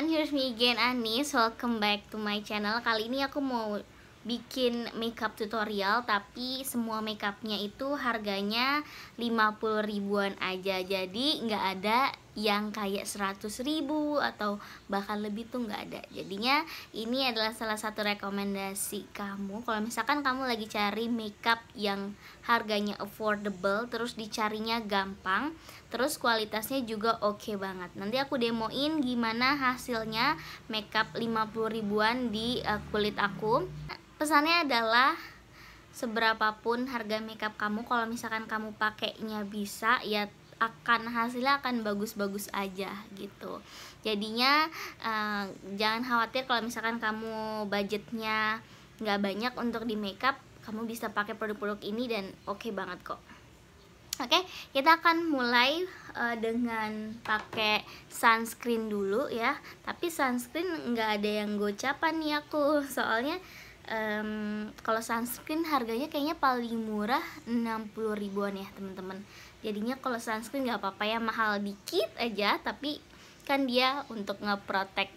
everyone, here's me again Anis Welcome back to my channel Kali ini aku mau bikin makeup tutorial Tapi semua makeupnya itu harganya 50 ribuan aja Jadi nggak ada yang kayak 100 ribu atau bahkan lebih tuh nggak ada jadinya ini adalah salah satu rekomendasi kamu kalau misalkan kamu lagi cari makeup yang harganya affordable terus dicarinya gampang terus kualitasnya juga oke okay banget nanti aku demoin gimana hasilnya makeup 50 ribuan di eh, kulit aku pesannya adalah seberapapun harga makeup kamu kalau misalkan kamu pakainya bisa ya akan hasilnya akan bagus-bagus aja gitu jadinya uh, jangan khawatir kalau misalkan kamu budgetnya nggak banyak untuk di makeup kamu bisa pakai produk-produk ini dan oke okay banget kok oke okay, kita akan mulai uh, dengan pakai sunscreen dulu ya tapi sunscreen nggak ada yang gocapan nih aku soalnya um, kalau sunscreen harganya kayaknya paling murah 60 ribuan ya teman-teman jadinya kalau sunscreen nggak apa-apa ya mahal dikit aja tapi kan dia untuk ngeprotek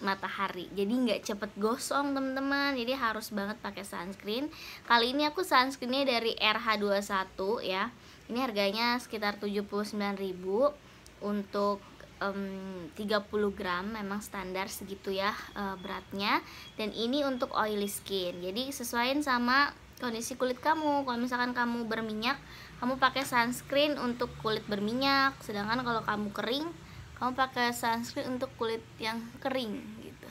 matahari jadi nggak cepet gosong teman-teman jadi harus banget pakai sunscreen kali ini aku sunscreennya dari RH21 ya ini harganya sekitar 79.000 untuk um, 30 gram memang standar segitu ya uh, beratnya dan ini untuk oily skin jadi sesuaiin sama kondisi kulit kamu kalau misalkan kamu berminyak kamu pakai sunscreen untuk kulit berminyak sedangkan kalau kamu kering kamu pakai sunscreen untuk kulit yang kering gitu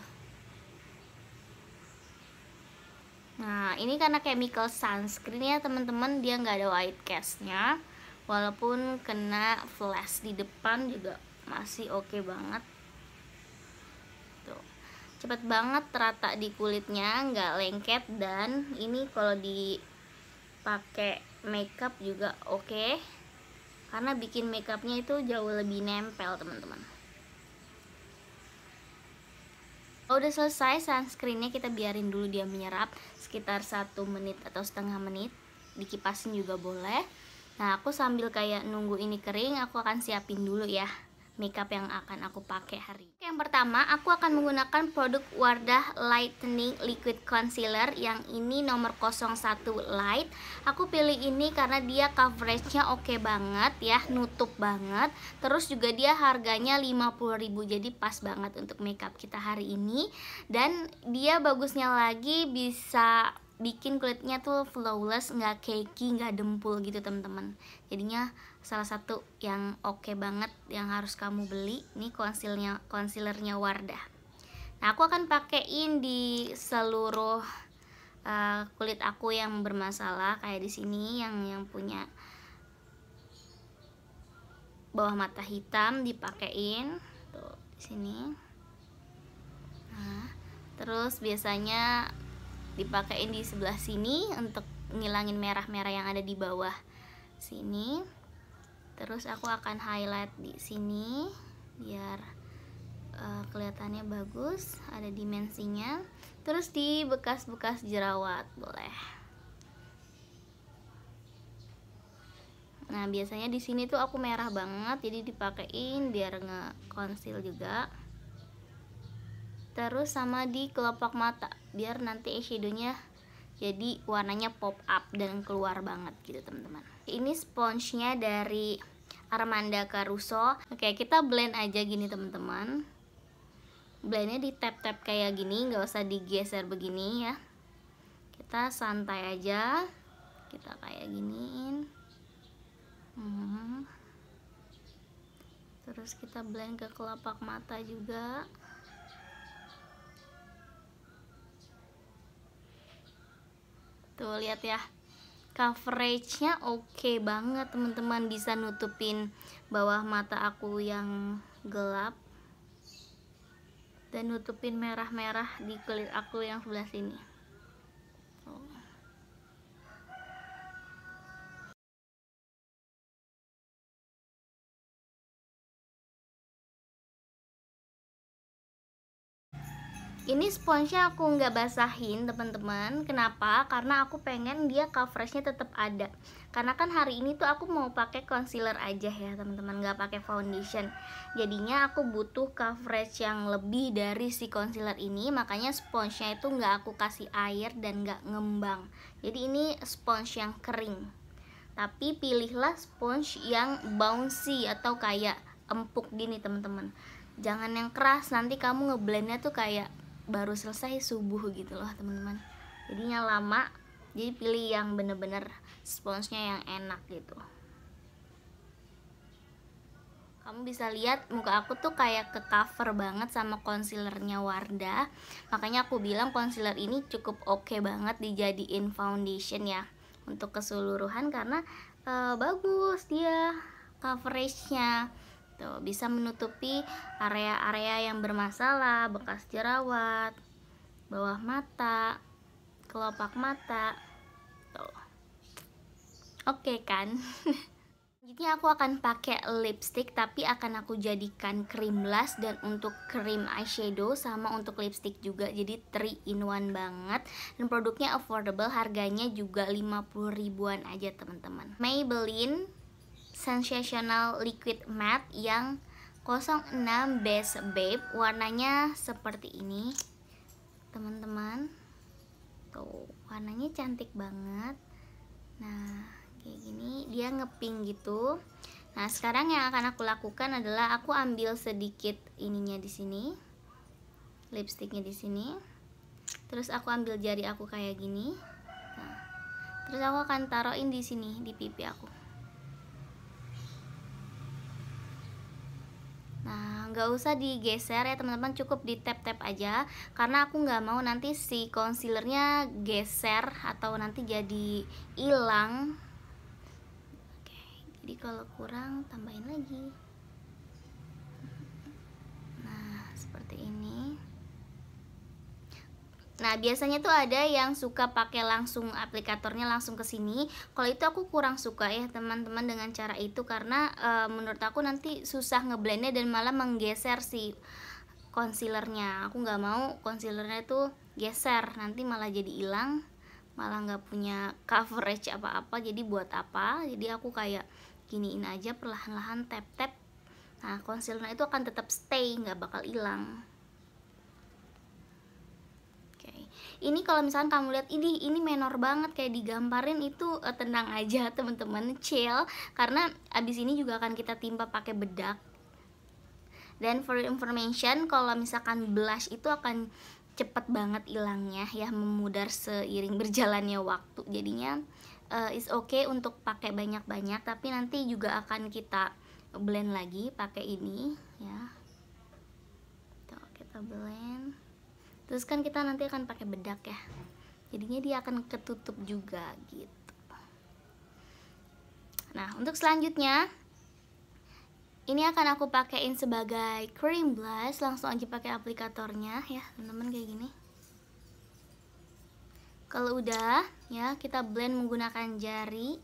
nah ini karena chemical sunscreen ya teman-teman dia nggak ada white castnya walaupun kena flash di depan juga masih oke okay banget tuh cepet banget rata di kulitnya nggak lengket dan ini kalau dipakai makeup juga oke okay. karena bikin makeupnya itu jauh lebih nempel teman-teman udah selesai sunscreennya kita biarin dulu dia menyerap sekitar satu menit atau setengah menit dikipasin juga boleh nah aku sambil kayak nunggu ini kering aku akan siapin dulu ya makeup yang akan aku pakai hari ini. Yang pertama, aku akan menggunakan produk Wardah Lightening Liquid Concealer yang ini nomor 01 Light. Aku pilih ini karena dia coveragenya oke okay banget ya, nutup banget. Terus juga dia harganya 50.000 jadi pas banget untuk makeup kita hari ini. Dan dia bagusnya lagi bisa bikin kulitnya tuh flawless nggak cakey nggak dempul gitu teman-teman jadinya salah satu yang oke okay banget yang harus kamu beli ini konsilnya konsilernya Wardah nah aku akan pakein di seluruh uh, kulit aku yang bermasalah kayak di sini yang yang punya bawah mata hitam dipakein tuh di sini nah terus biasanya dipakein di sebelah sini untuk ngilangin merah-merah yang ada di bawah sini terus aku akan highlight di sini biar uh, kelihatannya bagus ada dimensinya terus di bekas-bekas jerawat boleh nah biasanya di sini tuh aku merah banget jadi dipakein biar nge-conceal juga terus sama di kelopak mata biar nanti eyeshadownya jadi warnanya pop up dan keluar banget gitu teman-teman ini sponge-nya dari Armanda Caruso oke kita blend aja gini teman-teman blendnya di tap-tap kayak gini nggak usah digeser begini ya kita santai aja kita kayak giniin hmm. terus kita blend ke kelopak mata juga tuh lihat ya coveragenya oke okay banget teman-teman bisa nutupin bawah mata aku yang gelap dan nutupin merah-merah di kulit aku yang sebelah sini ini sponsnya aku nggak basahin teman-teman kenapa karena aku pengen dia coveragenya tetap ada karena kan hari ini tuh aku mau pakai concealer aja ya teman-teman nggak pakai foundation jadinya aku butuh coverage yang lebih dari si concealer ini makanya sponsnya itu nggak aku kasih air dan nggak ngembang jadi ini spons yang kering tapi pilihlah spons yang bouncy atau kayak empuk gini teman-teman jangan yang keras nanti kamu ngeblendnya tuh kayak baru selesai subuh gitu loh teman-teman jadinya lama jadi pilih yang bener-bener sponsnya yang enak gitu kamu bisa lihat muka aku tuh kayak ke cover banget sama concealernya Wardah makanya aku bilang concealer ini cukup oke okay banget dijadiin foundation ya untuk keseluruhan karena uh, bagus dia coveragenya gitu bisa menutupi area-area yang bermasalah bekas jerawat bawah mata kelopak mata oke kan Jadi aku akan pakai lipstick tapi akan aku jadikan cream blush dan untuk krim eyeshadow sama untuk lipstick juga jadi 3 in 1 banget dan produknya affordable harganya juga 50 ribuan aja teman-teman Maybelline Sensational Liquid Matte yang 06 Base Babe warnanya seperti ini teman-teman tuh warnanya cantik banget nah kayak gini dia ngeping gitu nah sekarang yang akan aku lakukan adalah aku ambil sedikit ininya di sini lipstiknya di sini terus aku ambil jari aku kayak gini nah, terus aku akan taruhin di sini di pipi aku Nah, nggak usah digeser ya teman-teman, cukup di tap-tap aja karena aku nggak mau nanti si concealernya geser atau nanti jadi hilang. Oke, jadi kalau kurang tambahin lagi. Nah, seperti ini. Nah, biasanya tuh ada yang suka pakai langsung aplikatornya langsung ke sini. Kalau itu aku kurang suka ya, teman-teman dengan cara itu karena e, menurut aku nanti susah ngeblendnya dan malah menggeser si concealernya. Aku nggak mau concealernya tuh geser, nanti malah jadi hilang, malah nggak punya coverage apa-apa. Jadi buat apa? Jadi aku kayak giniin aja perlahan-lahan tap-tap. Nah, concealer itu akan tetap stay, nggak bakal hilang. ini kalau misalnya kamu lihat ini ini menor banget kayak digamparin itu uh, tenang aja teman-teman chill karena abis ini juga akan kita timpa pakai bedak dan for information kalau misalkan blush itu akan cepat banget hilangnya ya memudar seiring berjalannya waktu jadinya uh, eh, is okay untuk pakai banyak-banyak tapi nanti juga akan kita blend lagi pakai ini ya Tuh, kita blend terus kan kita nanti akan pakai bedak ya jadinya dia akan ketutup juga gitu nah untuk selanjutnya ini akan aku pakaiin sebagai cream blush langsung aja pakai aplikatornya ya teman-teman kayak gini kalau udah ya kita blend menggunakan jari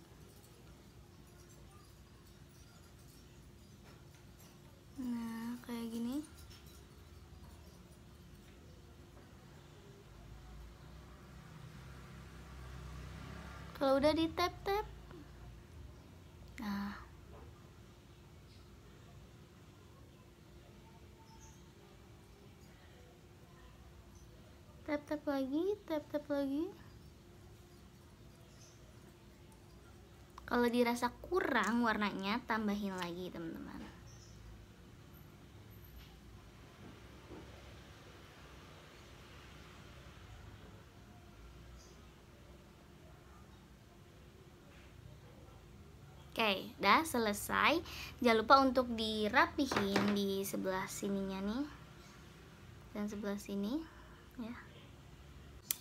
kalau udah di tap tap nah tap tap lagi tap tap lagi kalau dirasa kurang warnanya tambahin lagi teman-teman Oke, udah selesai. Jangan lupa untuk dirapihin di sebelah sininya nih. Dan sebelah sini ya.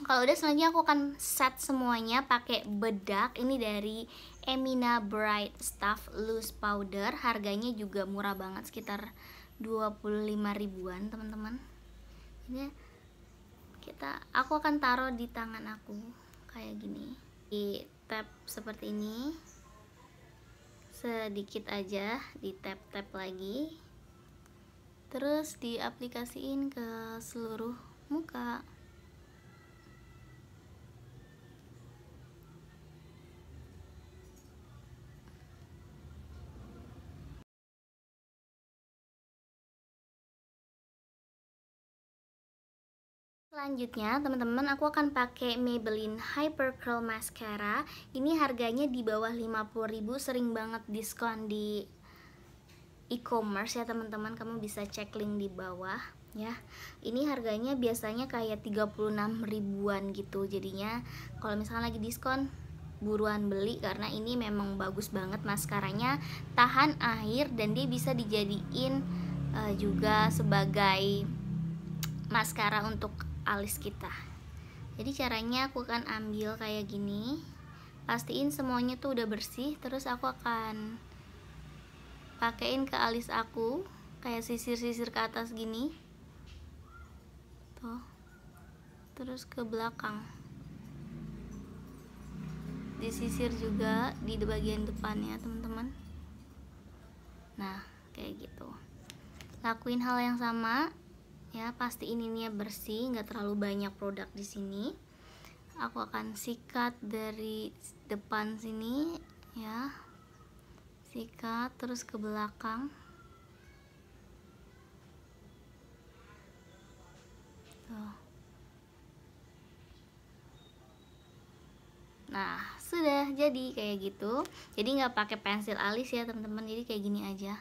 Kalau udah selanjutnya aku akan set semuanya pakai bedak. Ini dari Emina Bright Stuff Loose Powder. Harganya juga murah banget sekitar 25 ribuan, teman-teman. Ini kita aku akan taruh di tangan aku kayak gini. Di tap seperti ini sedikit aja di tap tap lagi terus diaplikasiin ke seluruh muka Selanjutnya, teman-teman, aku akan pakai Maybelline Hyper Curl Mascara. Ini harganya di bawah 50.000, sering banget diskon di e-commerce ya, teman-teman. Kamu bisa cek link di bawah ya. Ini harganya biasanya kayak 36 ribuan gitu. Jadinya kalau misalnya lagi diskon buruan beli karena ini memang bagus banget maskaranya, tahan air dan dia bisa dijadiin uh, juga sebagai maskara untuk alis kita jadi caranya aku akan ambil kayak gini pastiin semuanya tuh udah bersih terus aku akan pakein ke alis aku kayak sisir-sisir ke atas gini tuh terus ke belakang disisir juga di bagian depannya teman-teman nah kayak gitu lakuin hal yang sama ya pastiin ininya bersih nggak terlalu banyak produk di sini aku akan sikat dari depan sini ya sikat terus ke belakang tuh nah sudah jadi kayak gitu jadi nggak pakai pensil alis ya teman-teman jadi kayak gini aja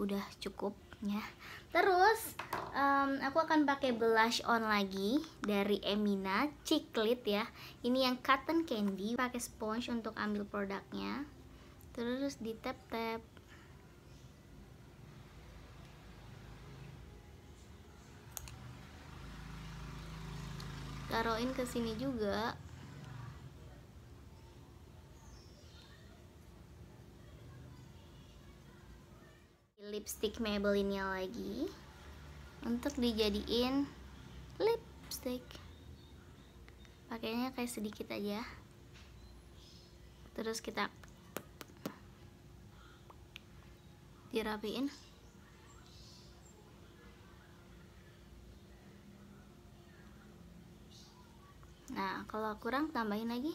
udah cukup ya terus um, aku akan pakai blush on lagi dari Emina Ciklit ya ini yang cotton candy pakai sponge untuk ambil produknya terus di tap tap taruhin ke sini juga lipstick Maybelline-nya lagi untuk dijadiin lipstick pakainya kayak sedikit aja terus kita dirapiin nah kalau kurang tambahin lagi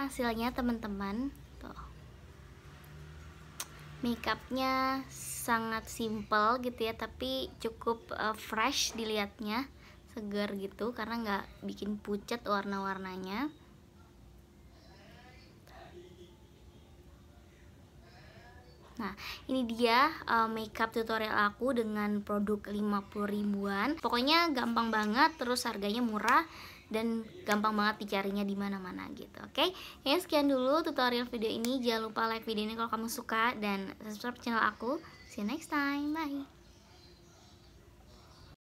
hasilnya teman-teman tuh makeupnya sangat simple gitu ya tapi cukup uh, fresh dilihatnya segar gitu karena nggak bikin pucat warna-warnanya Nah, ini dia uh, makeup tutorial aku dengan produk 50 ribuan. Pokoknya gampang banget, terus harganya murah dan gampang banget dicarinya di mana-mana gitu. Oke. Okay? Ya sekian dulu tutorial video ini. Jangan lupa like video ini kalau kamu suka dan subscribe channel aku. See you next time. Bye.